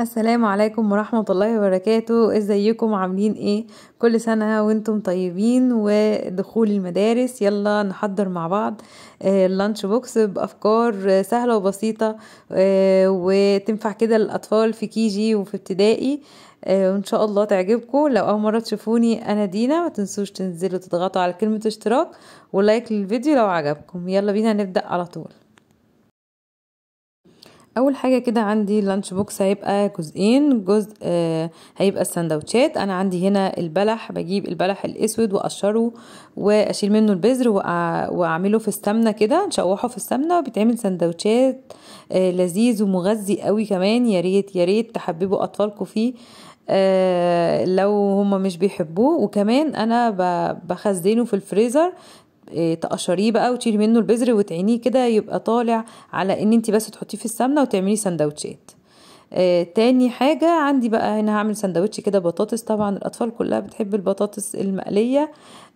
السلام عليكم ورحمة الله وبركاته ازيكم عاملين ايه كل سنة وانتم طيبين ودخول المدارس يلا نحضر مع بعض اللانش آه، بوكس بأفكار سهلة وبسيطة آه، وتنفع كده للأطفال في كيجي وفي ابتدائي آه، وان شاء الله تعجبكم لو اول مرة تشوفوني انا دينا ما تنسوش تنزلوا تضغطوا على كلمة اشتراك ولايك للفيديو لو عجبكم يلا بينا نبدأ على طول اول حاجه كده عندي لانش بوكس هيبقى جزئين جزء آه هيبقى السندوتشات انا عندي هنا البلح بجيب البلح الاسود واقشره واشيل منه البذر واعمله في السمنه كده نشوحه في السمنه وبيتعمل سندوتشات آه لذيذ ومغذي قوي كمان ياريت ياريت تحببوا اطفالكم فيه آه لو هما مش بيحبوه وكمان انا بخزنه في الفريزر إيه، تقشريه بقى وتشيلي منه البذر وتعينيه كده يبقى طالع على ان انت بس تحطيه في السمنه وتعمليه سندوتشات آه تاني حاجة عندي بقى هنا هعمل سندوتش كده بطاطس طبعا الأطفال كلها بتحب البطاطس المقلية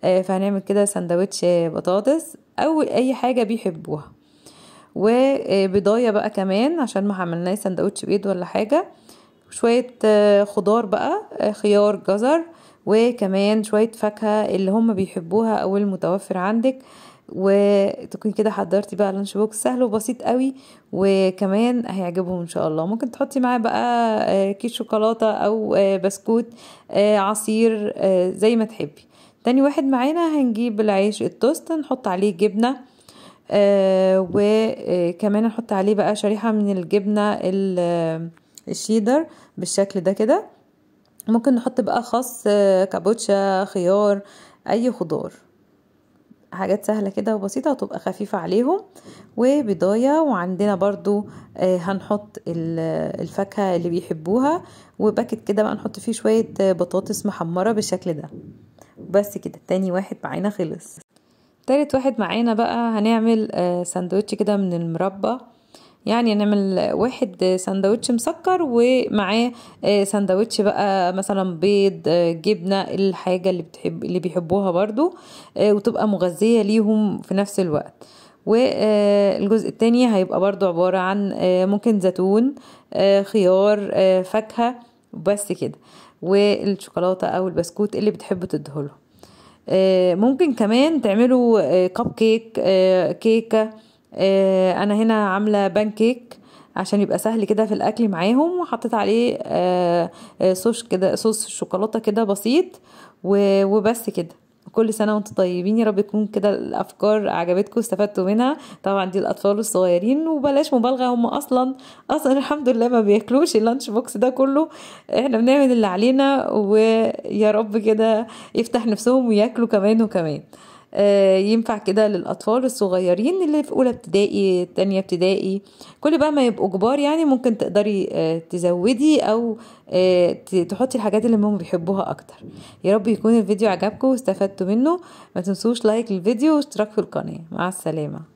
آه فهنعمل كده سندوتش بطاطس أو أي حاجة بيحبوها وبضاية بقى كمان عشان ما عملناش سندوتش بيض ولا حاجة شوية آه، خضار بقى آه، خيار جزر وكمان شوية فاكهة اللي هم بيحبوها او المتوفر عندك وتكون كده حضرتي بقى لانش بوكس سهل وبسيط قوي وكمان هيعجبهم ان شاء الله ممكن تحطي معاه بقى آه، كيس شوكولاته او بسكوت عصير زي ما تحبي تاني واحد معانا هنجيب العيش التوست نحط عليه جبنه وكمان نحط عليه بقى شريحه من الجبنه الشيدر بالشكل ده كده ممكن نحط بقى خس آه، كابوتشا خيار اي خضار حاجات سهله كده وبسيطه وتبقى خفيفه عليهم وبضايه وعندنا برضو آه، هنحط الفاكهه اللي بيحبوها وباكت كده بقى نحط فيه شويه آه، بطاطس محمره بالشكل ده بس كده تاني واحد معانا خلص تالت واحد معانا بقى هنعمل سندوتش كده من المربى يعني نعمل واحد سندوتش مسكر ومعاه آه، سندوتش بقى مثلا بيض آه، جبنه الحاجه اللي بتحب اللي بيحبوها برضو آه، وتبقى مغذيه ليهم في نفس الوقت والجزء التاني هيبقى برضو عبارة عن ممكن زيتون خيار فاكهة بس كده والشوكولاتة أو البسكوت اللي بتحبوا تدهله ممكن كمان تعملوا كب كيك كيكة آه، انا هنا عامله بانكيك عشان يبقى سهل كده في الاكل معاهم وحطيت عليه آه، آه، صوص كده صوص شوكولاته كده بسيط وبس كده كل سنه وانتم طيبين يا رب تكون كده الافكار عجبتكم استفدتوا منها طبعا دي الاطفال الصغيرين وبلاش مبالغه هم اصلا اصلا الحمد لله ما بياكلوش اللانش بوكس ده كله احنا بنعمل اللي علينا ويا رب كده يفتح نفسهم وياكلوا كمان وكمان آه، ينفع كده للاطفال الصغيرين اللي في اولى ابتدائي تانية ابتدائي كل بقى ما يبقوا كبار يعني ممكن تقدري آه، تزودي او آه، تحطي الحاجات اللي هم بيحبوها اكتر يا رب يكون الفيديو عجبكم واستفدتوا منه ما تنسوش لايك للفيديو واشتراك في القناه مع السلامه